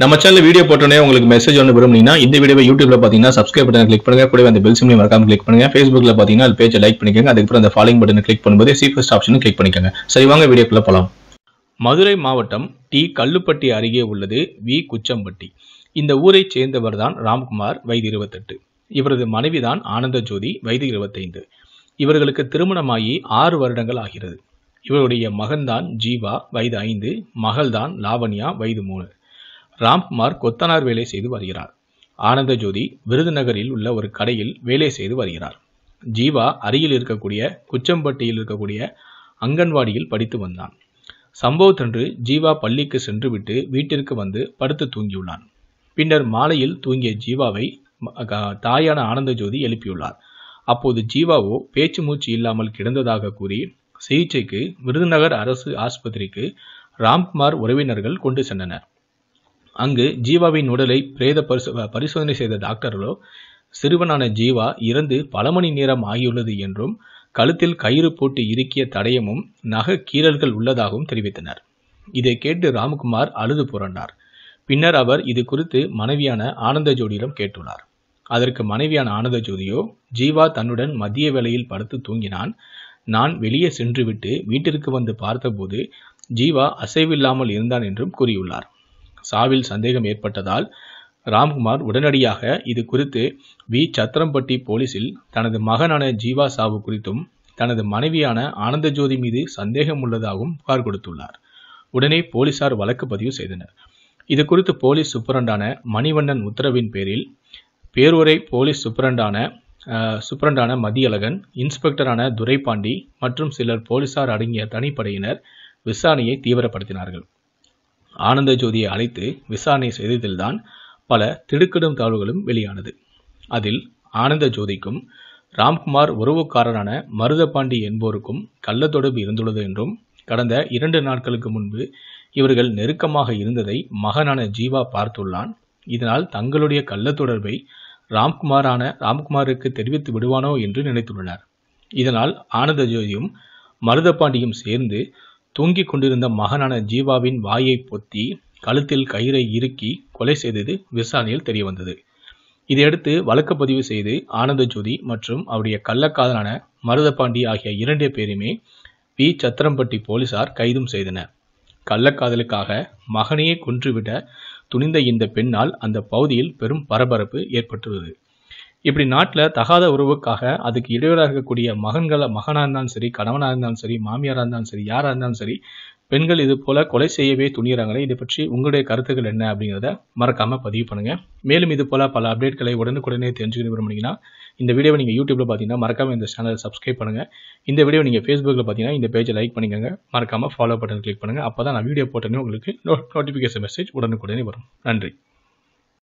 நம்ம channel video போட்டோன்னே உங்களுக்கு மெசேஜ் ஒன்று விரும்புனீங்கன்னா இந்த வீடியோ யூடியூப்ல பார்த்தீங்கன்னா சப்ஸ்கிரைப் பண்ணி கிளிக் பண்ணுங்க கூட அந்த பெல் சிம்லையும் மறக்காம கிளிக் பண்ணுங்க ஃபேஸ்புக்ல பார்த்தீங்கன்னா அது பேஜை லைக் பண்ணிக்கோங்க அதுக்கப்புறம் அந்த ஃபாலோ பட்டன் கிளிக் பண்ணும்போது ஃபஸ்ட் ஆப்ஷனும் கிளிக் பண்ணிக்கோங்க சரி வாங்க வீடியோக்குள்ள போகலாம் மதுரை மாவட்டம் டி கல்லுப்பட்டி அருகே உள்ளது வி குச்சம்பட்டி இந்த ஊரை சேர்ந்தவர் தான் ராம்குமார் வயது இருபத்தெட்டு இவரது மனைவிதான் ஆனந்த ஜோதி வயது இருபத்தைந்து இவர்களுக்கு திருமணமாகி ஆறு வருடங்கள் ஆகிறது இவருடைய மகன்தான் ஜீவா வயது ஐந்து மகள்தான் லாவண்யா வயது மூணு ராம்குமார் கொத்தனார் வேலை செய்து வருகிறார் ஆனந்த ஜோதி விருதுநகரில் உள்ள ஒரு கடையில் வேலை செய்து வருகிறார் ஜீவா அருகில் இருக்கக்கூடிய குச்சம்பட்டியில் இருக்கக்கூடிய அங்கன்வாடியில் படித்து வந்தான் சம்பவத்தன்று ஜீவா பள்ளிக்கு சென்றுவிட்டு வீட்டிற்கு வந்து படுத்து தூங்கியுள்ளான் பின்னர் மாலையில் தூங்கிய ஜீவாவை தாயான ஆனந்த ஜோதி எழுப்பியுள்ளார் அப்போது ஜீவாவோ பேச்சு மூச்சு இல்லாமல் கிடந்ததாக கூறி சிகிச்சைக்கு விருதுநகர் அரசு ஆஸ்பத்திரிக்கு ராம்குமார் உறவினர்கள் கொண்டு சென்றனர் அங்கு ஜீவாவின் உடலை பிரேத பரிசோதனை செய்த டாக்டர்களோ சிறுவனான ஜீவா இறந்து பல மணி நேரம் ஆகியுள்ளது என்றும் கழுத்தில் கயிறு போட்டு இறுக்கிய தடயமும் நக கீறல்கள் உள்ளதாகவும் தெரிவித்தனர் இதை கேட்டு ராமகுமார் அழுது புரண்டார் பின்னர் அவர் இது குறித்து மனைவியான ஆனந்த ஜோதியிடம் கேட்டுள்ளார் அதற்கு மனைவியான ஆனந்த ஜோதியோ ஜீவா தன்னுடன் மதிய வேளையில் படுத்து தூங்கினான் நான் வெளியே சென்றுவிட்டு வீட்டிற்கு வந்து பார்த்தபோது ஜீவா அசைவில்லாமல் இருந்தான் என்றும் கூறியுள்ளார் சாவில் சந்தேகம் ஏற்பட்டதால் ராம்குமார் உடனடியாக இது குறித்து வி சத்திரம்பட்டி போலீசில் தனது மகனான ஜீவா சாவு குறித்தும் தனது மனைவியான ஆனந்த ஜோதி மீது சந்தேகம் உள்ளதாகவும் புகார் கொடுத்துள்ளார் உடனே போலீசார் வழக்கு பதிவு செய்தனர் இது குறித்து போலீஸ் சுப்பரண்டான மணிவண்ணன் உத்தரவின் பேரில் பேரூரை போலீஸ் சூப்பரண்டான சூப்பரண்டான மதியழகன் இன்ஸ்பெக்டரான துரைபாண்டி மற்றும் சிலர் போலீசார் அடங்கிய தனிப்படையினர் விசாரணையை தீவிரப்படுத்தினார்கள் ஆனந்த ஜோதியை அழைத்து விசாரணை செய்ததில்தான் பல திடுக்கிடும் தகவல்களும் வெளியானது அதில் ஆனந்த ஜோதிக்கும் ராம்குமார் உறவுக்காரரான மருதபாண்டி என்போருக்கும் கள்ள தொடர்பு இருந்துள்ளது என்றும் கடந்த இரண்டு நாட்களுக்கு முன்பு இவர்கள் நெருக்கமாக இருந்ததை மகனான ஜீவா பார்த்துள்ளான் இதனால் தங்களுடைய கள்ள தொடர்பை ராம்குமாரான ராம்குமாருக்கு தெரிவித்து விடுவானோ என்று நினைத்துள்ளனர் இதனால் ஆனந்த ஜோதியும் மருதபாண்டியும் சேர்ந்து தூங்கிக் கொண்டிருந்த மகனான ஜீவாவின் வாயை பொத்தி கழுத்தில் கயிறை இறுக்கி கொலை செய்தது விசாரணையில் தெரியவந்தது இதையடுத்து வழக்கு பதிவு செய்து ஆனந்த ஜோதி மற்றும் அவருடைய கள்ளக்காதலான மருதபாண்டி ஆகிய இரண்டு பேருமே பி சத்திரம்பட்டி போலீசார் கைதும் செய்தனர் கள்ளக்காதலுக்காக மகனையே கொன்றுவிட துணிந்த இந்த பெண்ணால் அந்த பகுதியில் பெரும் பரபரப்பு ஏற்பட்டுள்ளது இப்படி நாட்டில் தகாத உறவுக்காக அதுக்கு இடையூறாக இருக்கக்கூடிய மகன்களை மகனாக இருந்தாலும் சரி கணவனாக இருந்தாலும் சரி மாமியாராக இருந்தாலும் சரி யாராக இருந்தாலும் சரி பெண்கள் இது போல கொலை செய்யவே துணிகிறாங்களே இதை பற்றி உங்களுடைய கருத்துக்கள் என்ன அப்படிங்கிறத மறக்காமல் பதிவு பண்ணுங்கள் மேலும் இது போல பல அப்டேட்களை உடனுக்குடனே தெரிஞ்சுக்க விரும்புனீங்கன்னா இந்த வீடியோவை நீங்கள் யூடியூப்பில் பார்த்தீங்கன்னா மறக்காமல் இந்த சேனலை சப்ஸ்கிரைப் பண்ணுங்கள் இந்த வீடியோ நீங்கள் ஃபேஸ்புக்கில் பார்த்தீங்கன்னா இந்த பேஜை லைக் பண்ணிக்கோங்க மறக்காமல் ஃபாலோ பட்டன் கிளிக் பண்ணுங்கள் அப்போ தான் நான் வீடியோ போட்டேனே உங்களுக்கு நோட்டிஃபிகேஷன் மெசேஜ் உடனுக்குடனே வரும் நன்றி